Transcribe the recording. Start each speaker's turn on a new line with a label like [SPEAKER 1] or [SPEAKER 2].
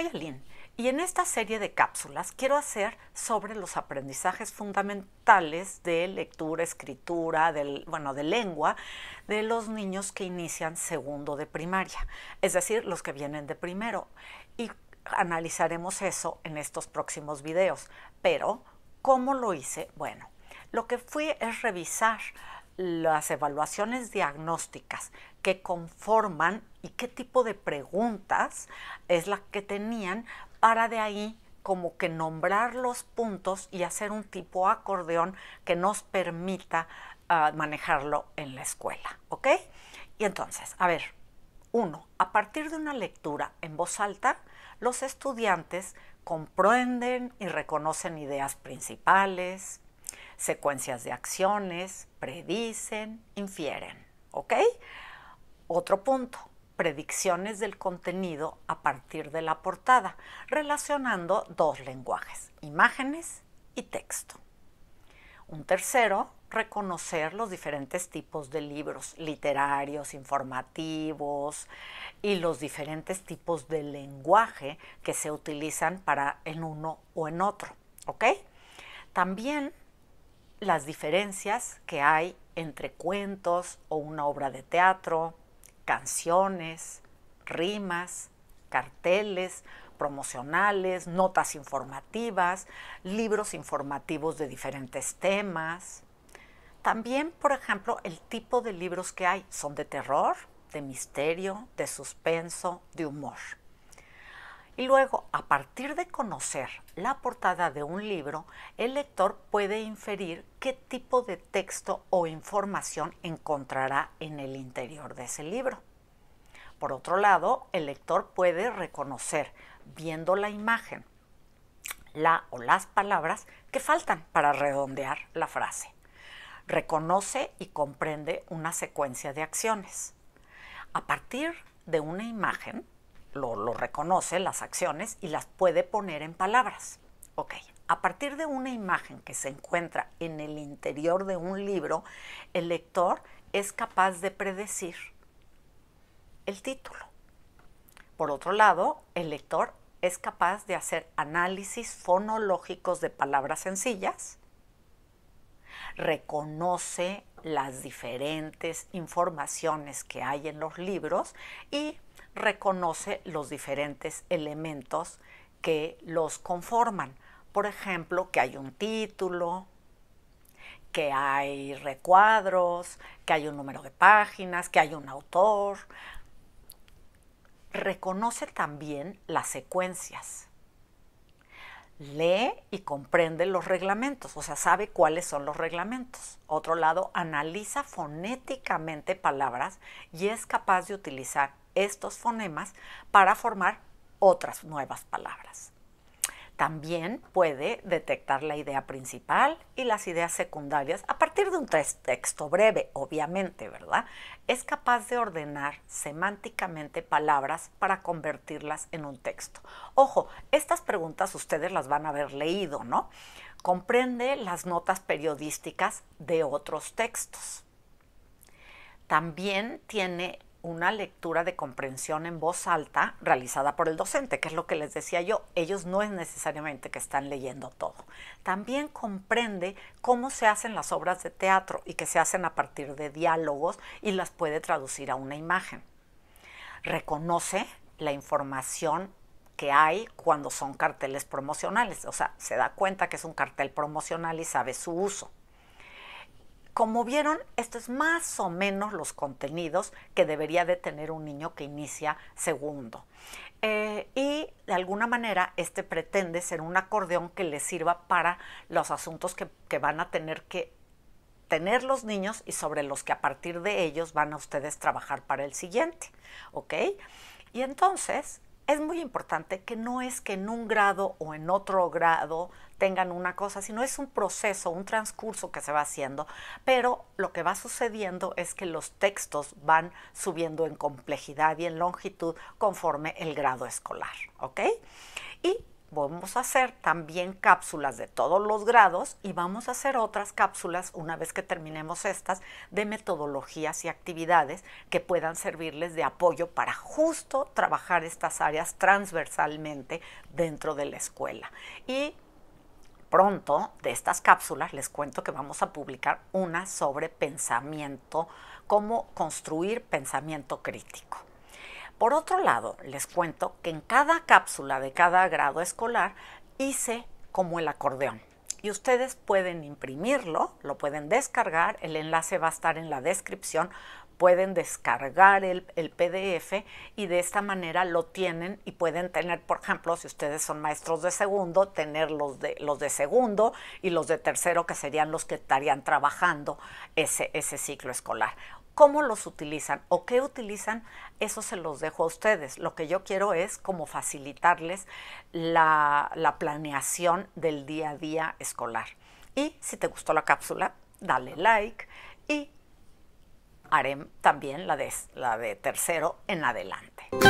[SPEAKER 1] soy Aline y en esta serie de cápsulas quiero hacer sobre los aprendizajes fundamentales de lectura, escritura, del, bueno, de lengua, de los niños que inician segundo de primaria, es decir, los que vienen de primero. Y analizaremos eso en estos próximos videos. Pero, ¿cómo lo hice? Bueno, lo que fui es revisar las evaluaciones diagnósticas que conforman y qué tipo de preguntas es la que tenían para de ahí como que nombrar los puntos y hacer un tipo acordeón que nos permita ah, manejarlo en la escuela, ¿ok? Y entonces, a ver, uno, a partir de una lectura en voz alta, los estudiantes comprenden y reconocen ideas principales, secuencias de acciones, predicen, infieren, ¿ok? Otro punto, predicciones del contenido a partir de la portada, relacionando dos lenguajes, imágenes y texto. Un tercero, reconocer los diferentes tipos de libros, literarios, informativos y los diferentes tipos de lenguaje que se utilizan para en uno o en otro. También las diferencias que hay entre cuentos o una obra de teatro, canciones, rimas, carteles, promocionales, notas informativas, libros informativos de diferentes temas. También, por ejemplo, el tipo de libros que hay son de terror, de misterio, de suspenso, de humor. Y luego, a partir de conocer la portada de un libro, el lector puede inferir qué tipo de texto o información encontrará en el interior de ese libro. Por otro lado, el lector puede reconocer, viendo la imagen, la o las palabras que faltan para redondear la frase. Reconoce y comprende una secuencia de acciones. A partir de una imagen, lo, reconoce, las acciones, y las puede poner en palabras. Ok, a partir de una imagen que se encuentra en el interior de un libro, el lector es capaz de predecir el título. Por otro lado, el lector es capaz de hacer análisis fonológicos de palabras sencillas, reconoce las diferentes informaciones que hay en los libros y reconoce los diferentes elementos que los conforman. Por ejemplo, que hay un título, que hay recuadros, que hay un número de páginas, que hay un autor. Reconoce también las secuencias lee y comprende los reglamentos, o sea, sabe cuáles son los reglamentos. Otro lado, analiza fonéticamente palabras y es capaz de utilizar estos fonemas para formar otras nuevas palabras. También puede detectar la idea principal y las ideas secundarias a partir de un texto breve, obviamente, ¿verdad? Es capaz de ordenar semánticamente palabras para convertirlas en un texto. Ojo, estas preguntas ustedes las van a haber leído, ¿no? Comprende las notas periodísticas de otros textos. También tiene una lectura de comprensión en voz alta realizada por el docente, que es lo que les decía yo, ellos no es necesariamente que están leyendo todo. También comprende cómo se hacen las obras de teatro y que se hacen a partir de diálogos y las puede traducir a una imagen. Reconoce la información que hay cuando son carteles promocionales, o sea, se da cuenta que es un cartel promocional y sabe su uso como vieron, esto es más o menos los contenidos que debería de tener un niño que inicia segundo. Eh, y de alguna manera este pretende ser un acordeón que le sirva para los asuntos que, que van a tener que tener los niños y sobre los que a partir de ellos van a ustedes trabajar para el siguiente. ¿Ok? Y entonces es muy importante que no es que en un grado o en otro grado tengan una cosa, sino es un proceso, un transcurso que se va haciendo, pero lo que va sucediendo es que los textos van subiendo en complejidad y en longitud conforme el grado escolar, ¿ok? Y vamos a hacer también cápsulas de todos los grados y vamos a hacer otras cápsulas una vez que terminemos estas de metodologías y actividades que puedan servirles de apoyo para justo trabajar estas áreas transversalmente dentro de la escuela. Y pronto de estas cápsulas les cuento que vamos a publicar una sobre pensamiento, cómo construir pensamiento crítico. Por otro lado, les cuento que en cada cápsula de cada grado escolar hice como el acordeón. Y ustedes pueden imprimirlo, lo pueden descargar, el enlace va a estar en la descripción, pueden descargar el, PDF y de esta manera lo tienen y pueden tener, por ejemplo, si ustedes son maestros de segundo, tener los de, segundo y los de tercero, que serían los que estarían trabajando ese ciclo escolar cómo los utilizan o qué utilizan, eso se los dejo a ustedes. Lo que yo quiero es como facilitarles la, planeación del día a día escolar. Y si te gustó la cápsula, dale like y haré también la de tercero en adelante.